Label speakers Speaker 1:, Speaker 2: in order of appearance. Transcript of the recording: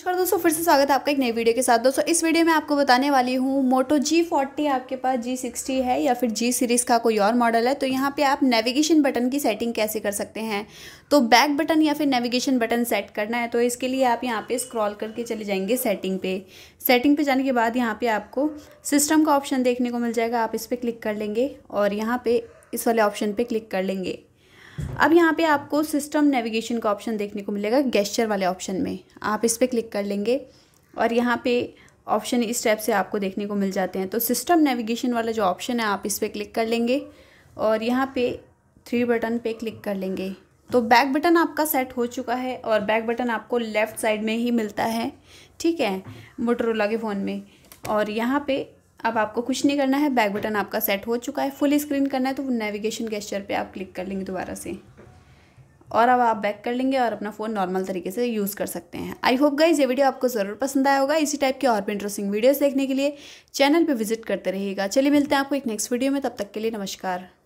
Speaker 1: नमस्कार दोस्तों फिर से स्वागत है आपका एक नई वीडियो के साथ दोस्तों इस वीडियो में आपको बताने वाली हूँ मोटो जी फोर्टी आपके पास जी सिक्सटी है या फिर जी सीरीज़ का कोई और मॉडल है तो यहाँ पे आप नेविगेशन बटन की सेटिंग कैसे कर सकते हैं तो बैक बटन या फिर नेविगेशन बटन सेट करना है तो इसके लिए आप यहाँ पर स्क्रॉल करके चले जाएंगे सेटिंग पे सेटिंग पे जाने के बाद यहाँ पर आपको सिस्टम का ऑप्शन देखने को मिल जाएगा आप इस पर क्लिक कर लेंगे और यहाँ पर इस वाले ऑप्शन पर क्लिक कर लेंगे अब यहाँ पे आपको सिस्टम नेविगेशन का ऑप्शन देखने को मिलेगा गेस्चर वाले ऑप्शन में आप इस पर क्लिक कर लेंगे और यहाँ पे ऑप्शन इस टाइप से आपको देखने को मिल जाते हैं तो सिस्टम नेविगेशन वाला जो ऑप्शन है आप इस पर क्लिक कर लेंगे और यहाँ पे थ्री बटन पे क्लिक कर लेंगे तो बैक बटन आपका सेट हो चुका है और बैक बटन आपको लेफ़्ट साइड में ही मिलता है ठीक है मोटरोला के फ़ोन में और यहाँ पे अब आपको कुछ नहीं करना है बैक बटन आपका सेट हो चुका है फुल स्क्रीन करना है तो नेविगेशन गेस्चर पे आप क्लिक कर लेंगे दोबारा से और अब आप बैक कर लेंगे और अपना फ़ोन नॉर्मल तरीके से यूज़ कर सकते हैं आई होप गाइज ये वीडियो आपको ज़रूर पसंद आया होगा इसी टाइप की और भी इंटरेस्टिंग वीडियोज़ देखने के लिए चैनल पर विजिट करते रहिएगा चलिए मिलते हैं आपको एक नेक्स्ट वीडियो में तब तक के लिए नमस्कार